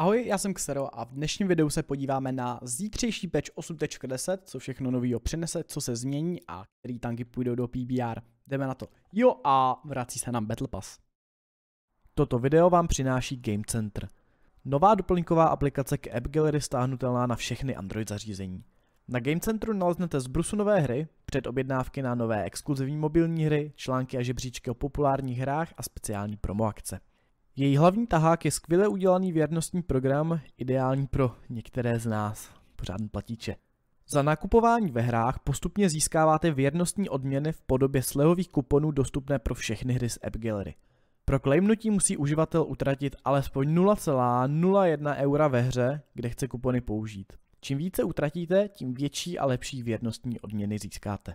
Ahoj, já jsem Xero a v dnešním videu se podíváme na zítřejší patch 8.10, co všechno novýho přinese, co se změní a který tanky půjdou do PBR. Jdeme na to. Jo a vrací se nám Battle Pass. Toto video vám přináší Game Center. Nová doplňková aplikace k App Gallery stáhnutelná na všechny Android zařízení. Na Game Centru naleznete zbrusu nové hry, předobjednávky na nové exkluzivní mobilní hry, články a žebříčky o populárních hrách a speciální promo akce. Její hlavní tahák je skvěle udělaný věrnostní program, ideální pro některé z nás, pořádný platíče. Za nakupování ve hrách postupně získáváte věrnostní odměny v podobě slehových kuponů dostupné pro všechny hry z App Gallery. Pro klejmnutí musí uživatel utratit alespoň 0,01 eura ve hře, kde chce kupony použít. Čím více utratíte, tím větší a lepší věrnostní odměny získáte.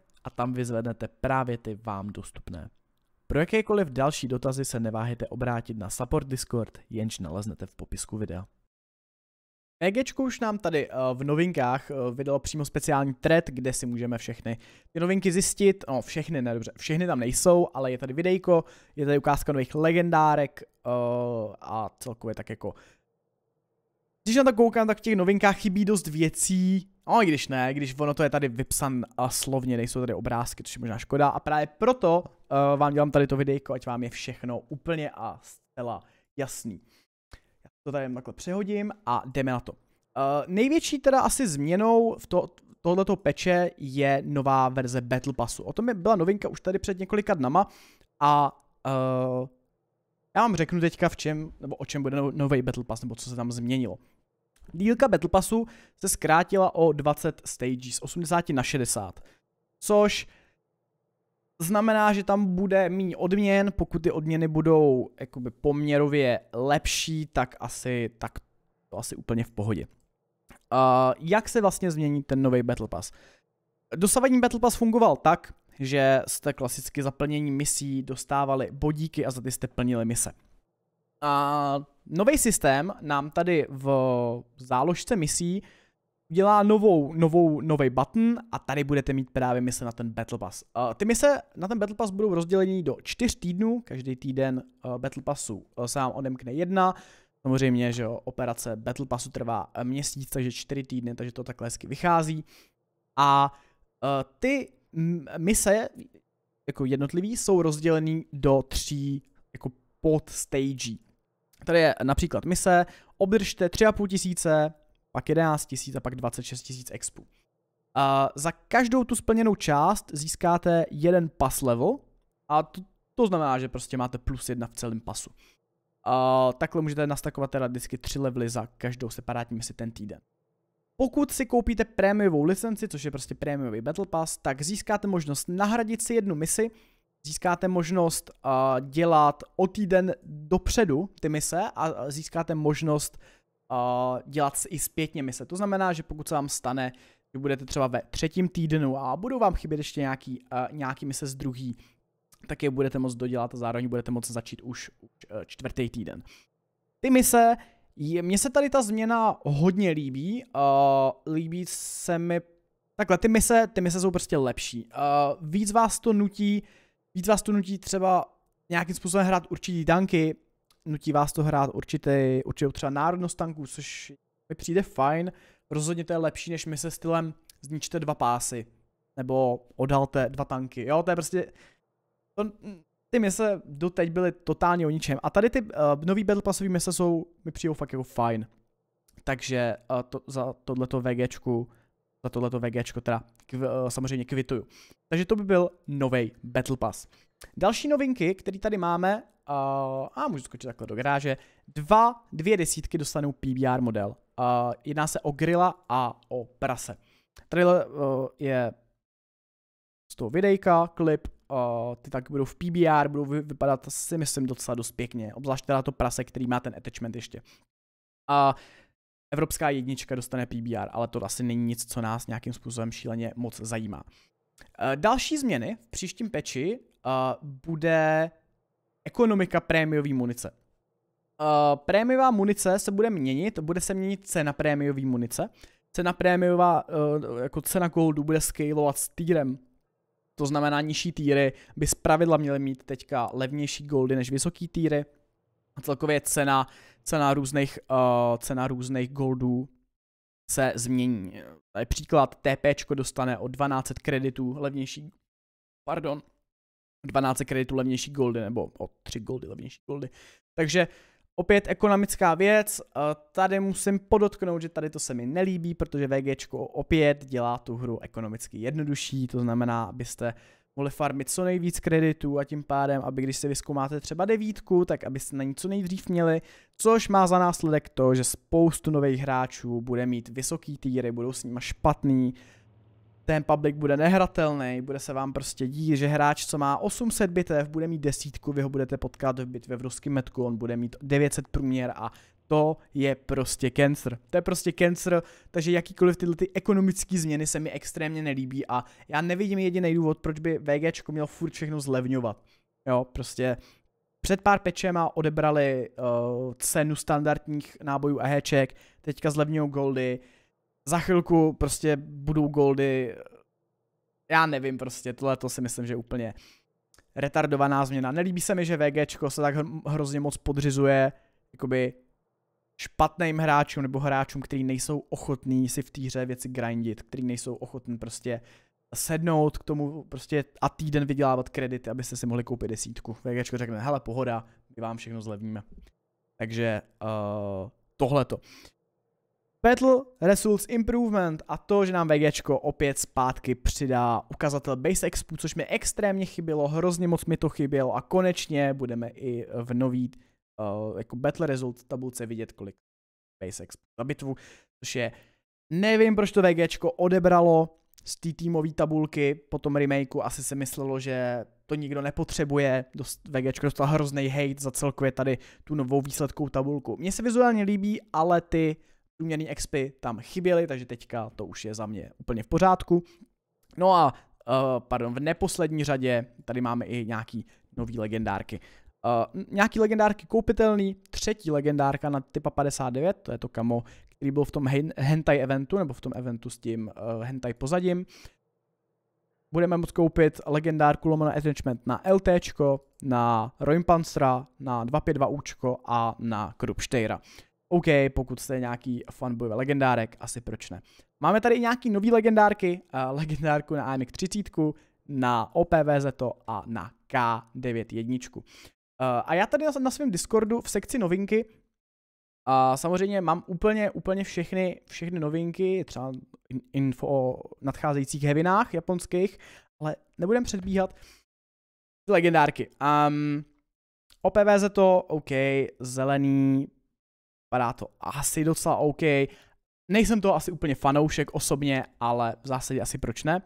a tam vyzvednete právě ty vám dostupné. Pro jakékoliv další dotazy se neváhejte obrátit na support Discord, jenž naleznete v popisku videa. EG už nám tady eh, v novinkách eh, vydalo přímo speciální thread, kde si můžeme všechny ty novinky zjistit. No, všechny, ne, dobře, všechny tam nejsou, ale je tady videjko, je tady ukázka nových legendárek eh, a celkově tak jako když na to koukám, tak v těch novinkách chybí dost věcí, No, i když ne, když ono to je tady vypsan a slovně, nejsou tady obrázky, což je možná škoda. A právě proto uh, vám dělám tady to videjko, ať vám je všechno úplně a zcela jasný. Já to tady takhle přehodím a jdeme na to. Uh, největší teda asi změnou v to, tohleto peče je nová verze Battle Passu. O tom je byla novinka už tady před několika dnama a uh, já vám řeknu teďka v čem, nebo o čem bude no-, nový Battle Pass, nebo co se tam změnilo. Dílka Battle Passu se zkrátila o 20 stage z 80 na 60, což znamená, že tam bude méně odměn, pokud ty odměny budou jakoby poměrově lepší, tak asi tak to asi úplně v pohodě. Uh, jak se vlastně změní ten nový Battle Pass? Dosavadní Battle Pass fungoval tak, že jste klasicky zaplnění misí dostávali bodíky a za ty jste plnili mise. A nový systém nám tady v záložce misí dělá novou, novou, nový button a tady budete mít právě mise na ten Battle Pass. Uh, ty mise na ten Battle Pass budou rozděleny do čtyř týdnů, každý týden uh, Battle Passu uh, vám odemkne jedna, samozřejmě, že jo, operace Battle Passu trvá eh, měsíc, takže čtyři týdny, takže to takhle hezky vychází. A uh, ty mise, jako jednotlivý, jsou rozdělený do tří jako pod stage. Tady je například mise, obdržte 3,5 tisíce, pak 11 tisíc a pak 26 tisíc expů. A za každou tu splněnou část získáte jeden pas level a to, to znamená, že prostě máte plus jedna v celém pasu. A takhle můžete nastakovat teda vždycky tři levely za každou separátní misi ten týden. Pokud si koupíte prémiovou licenci, což je prostě prémiový Battle Pass, tak získáte možnost nahradit si jednu misi získáte možnost eh, dělat o týden dopředu ty mise a získáte možnost eh, dělat i zpětně mise. To znamená, že pokud se vám stane, že budete třeba ve třetím týdnu a budou vám chybět ještě nějaký, eh, nějaký mise z druhý, tak je budete moct dodělat a zároveň budete moct začít už, už čtvrtý týden. Ty mise, mně se tady ta změna hodně líbí, líbí se mi, takhle ty mise, ty mise jsou prostě lepší. víc vás to nutí Víc vás to nutí třeba nějakým způsobem hrát určitý tanky, nutí vás to hrát určitý, určitou třeba národnost tanků, což mi přijde fajn. Rozhodně to je lepší, než my se stylem zničte dva pásy, nebo odhalte dva tanky. Jo, to je prostě... To, ty mise doteď byly totálně o ničem. A tady ty uh, nový Battle Passový mise jsou, mi přijou fakt jako fajn. Takže uh, to, za tohleto VGčku za tohleto VGčko teda kv, eh, samozřejmě kvituju. Takže to by byl nový Battle Pass. Další novinky, které tady máme, uh, a můžu skočit takhle do garáže, dva, dvě desítky dostanou PBR model. Uh, jedná se o grilla a o prase. Tady uh, je z toho videjka, klip, uh, ty tak budou v PBR, budou vypadat si myslím docela dost pěkně, obzvlášť teda to prase, který má ten attachment ještě. uh, Evropská jednička dostane PBR, ale to asi není nic, co nás nějakým způsobem šíleně moc zajímá. Eh, další změny v příštím peči eh, bude ekonomika prémiový munice. Eh, prémiová munice se bude měnit, bude se měnit cena prémiový munice. Cena prémiová, jako cena goldu bude scalovat s týrem to znamená nižší týry by zpravidla měly mít teďka levnější goldy než vysoký týry. A celkově cena, cena různých, uh, cena různých goldů se změní. Tady příklad, TP dostane o 12 kreditů levnější, pardon, 12 kreditů levnější goldy, nebo o 3 goldy levnější goldy. Takže opět ekonomická věc, eh, tady musím podotknout, že tady to se mi nelíbí, protože VG opět dělá tu hru ekonomicky jednodušší, to znamená, abyste mohli farmit co nejvíc kreditů a tím pádem, aby když si vyskoumáte třeba devítku, tak aby se na ní co nejdřív měli, což má za následek to, že spoustu nových hráčů bude mít vysoký týry, budou s nimi špatný, ten public bude nehratelný, bude se vám prostě dít, že hráč, co má 800 bitev, bude mít desítku, vy ho budete potkat v bitvě v ruském metku, on bude mít 900 průměr a to je prostě cancer. To je prostě cancer, takže jakýkoliv tyhle ty ekonomické změny se mi extrémně nelíbí a já nevidím jediný důvod, proč by VG měl furt všechno zlevňovat. Jo, prostě před pár pečema odebrali uh, cenu standardních nábojů a heček, teďka zlevňují goldy, za chvilku prostě budou goldy, já nevím prostě, tohle to si myslím, že úplně retardovaná změna. Nelíbí se mi, že VGčko se tak hrozně moc podřizuje jakoby špatným hráčům nebo hráčům, kteří nejsou ochotní si v té hře věci grindit, kteří nejsou ochotní prostě sednout k tomu prostě a týden vydělávat kredity, abyste si mohli koupit desítku. VGčko řekne, hele pohoda, my vám všechno zlevníme. Takže uh, tohleto. Petal Results Improvement a to, že nám VGčko opět zpátky přidá ukazatel Base Expo, což mi extrémně chybělo, hrozně moc mi to chybělo a konečně budeme i v nový uh, jako Battle Result tabulce vidět, kolik Base Expo za bitvu, což je nevím, proč to VGčko odebralo z té týmové tabulky po tom remakeu, asi se myslelo, že to nikdo nepotřebuje, Dost, VGčko dostal hrozný hate za celkově tady tu novou výsledkou tabulku. Mně se vizuálně líbí, ale ty průměrný expy tam chyběly, takže teďka to už je za mě úplně v pořádku. No a uh, pardon, v neposlední řadě tady máme i nějaký nový legendárky. Uh, nějaký legendárky koupitelný, třetí legendárka na typa 59, to je to kamo, který byl v tom hentai eventu, nebo v tom eventu s tím uh, hentai pozadím. Budeme moct koupit legendárku Lomona attachment na LT, na Roimpanstra, na 252Učko a na Krupštejra. OK, pokud jste nějaký fanboy legendárek, asi proč ne. Máme tady i nějaký nový legendárky, uh, legendárku na AMX 30, na OPVZ to a na K91. Uh, eh, a já tady na, na svém Discordu v sekci novinky a uh, samozřejmě mám úplně, úplně všechny, všechny novinky, třeba info o nadcházejících hevinách japonských, ale nebudem předbíhat ty legendárky. Um, ehm, OPVZ to, OK, zelený, vypadá to asi docela OK. Nejsem to asi úplně fanoušek osobně, ale v zásadě asi proč ne.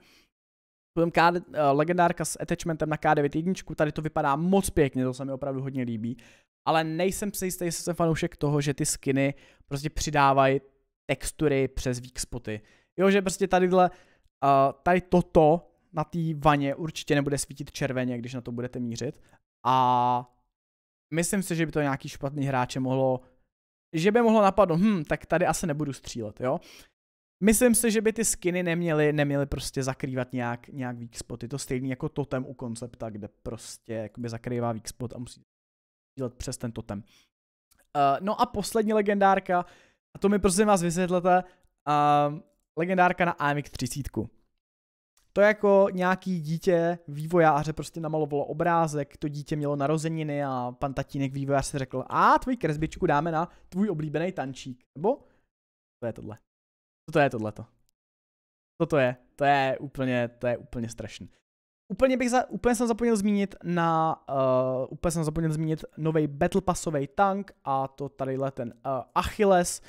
Potom K, uh, legendárka s attachmentem na K9 tady to vypadá moc pěkně, to se mi opravdu hodně líbí. Ale nejsem si jistý, jestli jsem fanoušek toho, že ty skiny prostě přidávají textury přes weak spoty. Jo, že prostě tadyhle, uh, tady toto na té vaně určitě nebude svítit červeně, když na to budete mířit. A myslím si, že by to nějaký špatný hráče mohlo že by mohlo napadnout, hm, tak tady asi nebudu střílet, jo. Myslím si, že by ty skiny neměly, neměly prostě zakrývat nějak, nějak weak spot. Je to stejný jako totem u koncepta, kde prostě jakoby zakrývá weak spot a musí dělat přes ten totem. Uh, no a poslední legendárka, a to mi prosím vás vysvětlete, uh, legendárka na AMX 30. To jako nějaký dítě vývojáře prostě namalovalo obrázek, to dítě mělo narozeniny a pan tatínek vývojář si řekl, a tvůj kresbičku dáme na tvůj oblíbený tančík. Nebo? To je tohle. To je tohleto. Co to je? To je úplně, to je úplně strašný. Úplně, bych za, úplně jsem zapomněl zmínit na, uh, úplně jsem zapomněl zmínit nový battle passový tank a to tadyhle ten uh, Achilles.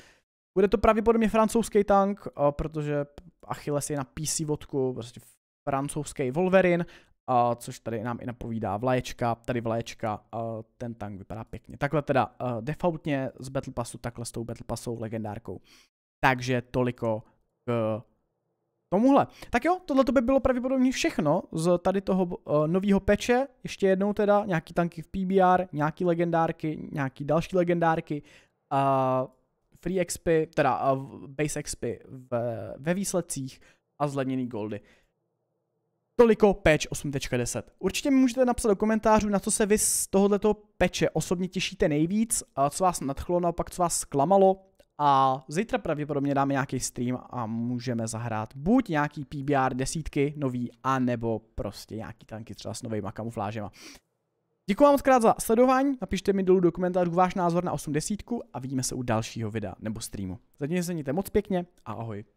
Bude to pravděpodobně francouzský tank, uh, protože Achilles je na PC vodku, prostě francouzský Wolverine, a což tady nám i napovídá vlaječka, tady vlaječka, a ten tank vypadá pěkně. Takhle teda defaultně z Battle Passu, takhle s tou Battle Passou legendárkou. Takže toliko k tomuhle. Tak jo, tohle by bylo pravděpodobně všechno z tady toho uh, e, nového peče. Ještě jednou teda nějaký tanky v PBR, nějaký legendárky, nějaký další legendárky. Uh, free XP teda uh, base XP ve, ve výsledcích a zlednění goldy. Toliko patch 8.10. Určitě mi můžete napsat do komentářů, na co se vy z tohoto peče osobně těšíte nejvíc, a co vás nadchlo, naopak co vás zklamalo. A zítra pravděpodobně dáme nějaký stream a můžeme zahrát buď nějaký PBR desítky nový, a nebo prostě nějaký tanky třeba s novými kamuflážema. Děkuji vám moc krát za sledování, napište mi dolů do komentářů váš názor na 8.10. a vidíme se u dalšího videa nebo streamu. Zatím se mějte moc pěkně a ahoj.